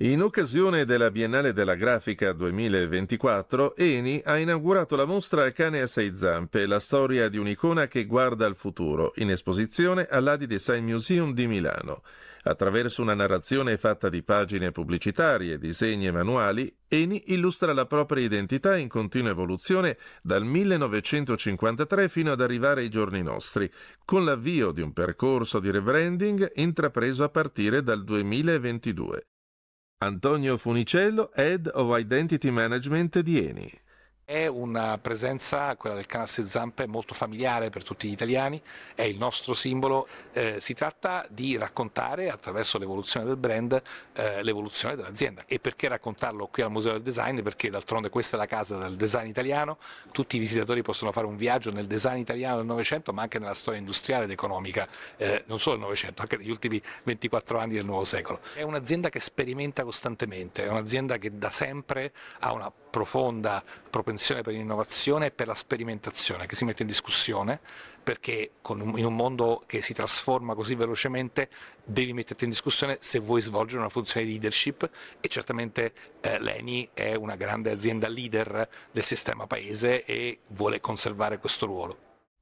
In occasione della Biennale della Grafica 2024, Eni ha inaugurato la mostra Cane a sei zampe, la storia di un'icona che guarda al futuro, in esposizione all'Adi Design Museum di Milano. Attraverso una narrazione fatta di pagine pubblicitarie, disegni e manuali, Eni illustra la propria identità in continua evoluzione dal 1953 fino ad arrivare ai giorni nostri, con l'avvio di un percorso di rebranding intrapreso a partire dal 2022. Antonio Funicello, Head of Identity Management di Eni. È una presenza, quella del Canasse Zampe, molto familiare per tutti gli italiani, è il nostro simbolo. Eh, si tratta di raccontare attraverso l'evoluzione del brand eh, l'evoluzione dell'azienda. E perché raccontarlo qui al Museo del Design? Perché d'altronde questa è la casa del design italiano, tutti i visitatori possono fare un viaggio nel design italiano del Novecento, ma anche nella storia industriale ed economica, eh, non solo del Novecento, anche negli ultimi 24 anni del nuovo secolo. È un'azienda che sperimenta costantemente, è un'azienda che da sempre ha una profonda propensione attenzione per l'innovazione e per la sperimentazione che si mette in discussione perché un, in un mondo che si trasforma così velocemente devi metterti in discussione se vuoi svolgere una funzione di leadership e certamente eh, l'ENI è una grande azienda leader del sistema paese e vuole conservare questo ruolo.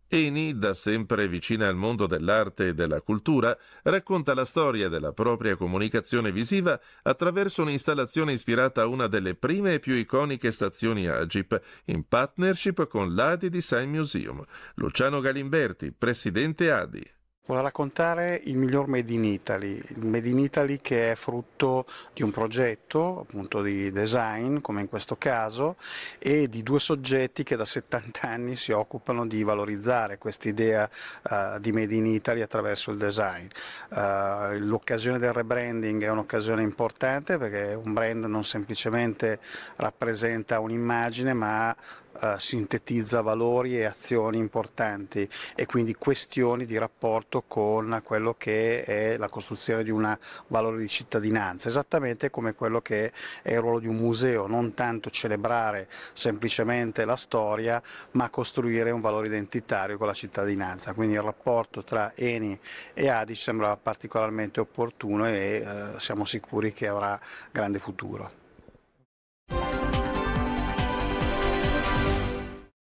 Eni, da sempre vicina al mondo dell'arte e della cultura, racconta la storia della propria comunicazione visiva attraverso un'installazione ispirata a una delle prime e più iconiche stazioni Agip, in partnership con l'Adi Design Museum. Luciano Galimberti, presidente Adi. Voglio raccontare il miglior Made in Italy, il Made in Italy che è frutto di un progetto, appunto di design, come in questo caso, e di due soggetti che da 70 anni si occupano di valorizzare quest'idea uh, eh, di Made in Italy attraverso il design. Uh, l'occasione del rebranding è un'occasione importante perché un brand non semplicemente rappresenta un'immagine, ma eh, sintetizza valori e azioni importanti e quindi questioni di rapporto con quello che è la costruzione di un valore di cittadinanza, esattamente come quello che è il ruolo di un museo, non tanto celebrare semplicemente la storia ma costruire un valore identitario con la cittadinanza, quindi il rapporto tra Eni e Adi sembra particolarmente opportuno e eh, siamo sicuri che avrà grande futuro.